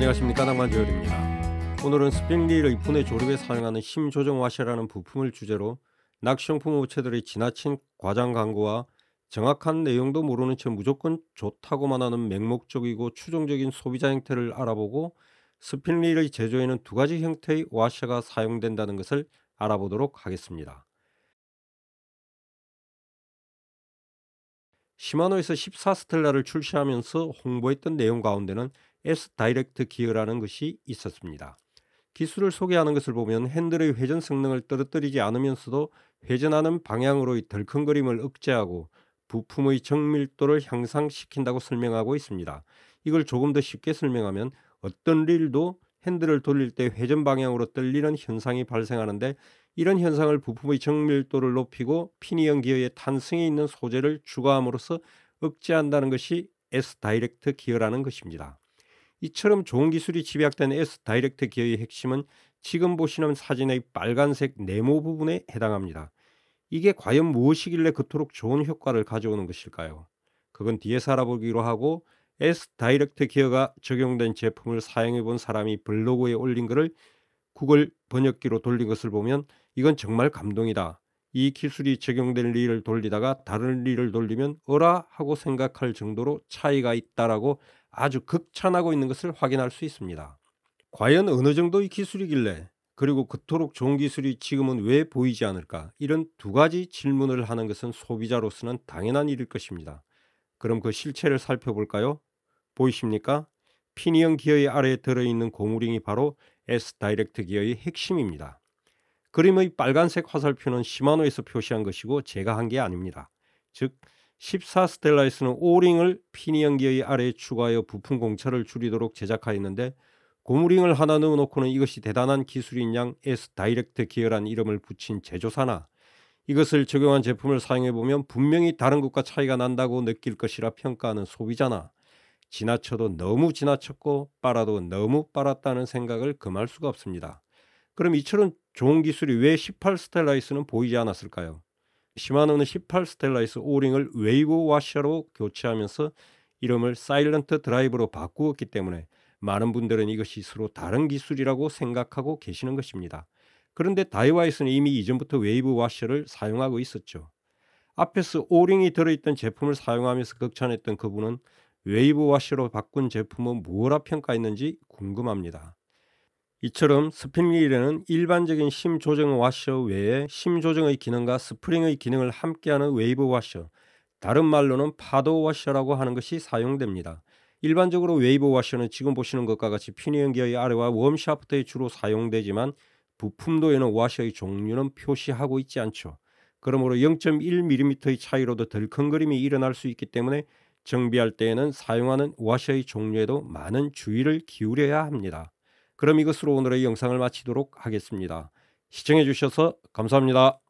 안녕하십니까 낭만조열입니다. 오늘은 스팽리의 분해 조립에 사용하는 심조정 와셔라는 부품을 주제로 낚시용품 업체들의 지나친 과장 광고와 정확한 내용도 모르는 채 무조건 좋다고만 하는 맹목적이고 추종적인 소비자 행태를 알아보고 스핀릴의 제조에는 두 가지 형태의 와셔가 사용된다는 것을 알아보도록 하겠습니다. 시마노에서 14스텔라를 출시하면서 홍보했던 내용 가운데는 S 다이렉트 기어라는 것이 있었습니다. 기술을 소개하는 것을 보면 핸들의 회전 성능을 떨어뜨리지 않으면서도 회전하는 방향으로의 덜컹거림을 억제하고 부품의 정밀도를 향상시킨다고 설명하고 있습니다. 이걸 조금 더 쉽게 설명하면 어떤 릴도 핸들을 돌릴 때 회전 방향으로 떨리는 현상이 발생하는데 이런 현상을 부품의 정밀도를 높이고 피니언 기어의 탄성에 있는 소재를 추가함으로써 억제한다는 것이 S 다이렉트 기어라는 것입니다. 이처럼 좋은 기술이 집약된 S 다이렉트 기어의 핵심은 지금 보시는 사진의 빨간색 네모 부분에 해당합니다. 이게 과연 무엇이길래 그토록 좋은 효과를 가져오는 것일까요? 그건 뒤에서 알아보기로 하고 S 다이렉트 기어가 적용된 제품을 사용해 본 사람이 블로그에 올린 글을 구글 번역기로 돌린 것을 보면 이건 정말 감동이다. 이 기술이 적용된 리를 돌리다가 다른 리를 돌리면 어라 하고 생각할 정도로 차이가 있다라고 아주 극찬하고 있는 것을 확인할 수 있습니다. 과연 어느 정도의 기술이길래 그리고 그토록 좋은 기술이 지금은 왜 보이지 않을까? 이런 두 가지 질문을 하는 것은 소비자로서는 당연한 일일 것입니다. 그럼 그 실체를 살펴볼까요? 보이십니까? 피니언 기어의 아래에 들어있는 고무링이 바로 S 다이렉트 기어의 핵심입니다. 그림의 빨간색 화살표는 시마노에서 표시한 것이고 제가 한 게 아닙니다. 즉 14스텔라에서는 오링을 피니언 기어의 아래에 추가하여 부품 공차를 줄이도록 제작하였는데 고무링을 하나 넣어놓고는 이것이 대단한 기술인 양 S 다이렉트 기어란 이름을 붙인 제조사나 이것을 적용한 제품을 사용해보면 분명히 다른 것과 차이가 난다고 느낄 것이라 평가하는 소비자나 지나쳐도 너무 지나쳤고 빨아도 너무 빨았다는 생각을 금할 수가 없습니다. 그럼 이처럼 좋은 기술이 왜18 스텔라이스는 보이지 않았을까요? 시마노는 18 스텔라이스 오링을 웨이브 와셔로 교체하면서 이름을 사일런트 드라이브로 바꾸었기 때문에 많은 분들은 이것이 스로 다른 기술이라고 생각하고 계시는 것입니다. 그런데 다이와이스는 이미 이전부터 웨이브 와셔를 사용하고 있었죠. 앞에서 오링이 들어있던 제품을 사용하면서 극찬했던 그분은 웨이브 워시로 바꾼 제품은 뭐라 평가했는지 궁금합니다. 이처럼 스프링릴에는 일반적인 심 조정 와셔 외에 심 조정의 기능과 스프링의 기능을 함께하는 웨이브 와셔, 다른 말로는 파도 와셔라고 하는 것이 사용됩니다. 일반적으로 웨이브 와셔는 지금 보시는 것과 같이 피니 언기의 아래와 웜샤프트에 주로 사용되지만 부품도에는 와셔의 종류는 표시하고 있지 않죠. 그러므로 0.1mm의 차이로도 덜 큰그림이 일어날 수 있기 때문에 정비할 때에는 사용하는 와셔의 종류에도 많은 주의를 기울여야 합니다. 그럼 이것으로 오늘의 영상을 마치도록 하겠습니다. 시청해 주셔서 감사합니다.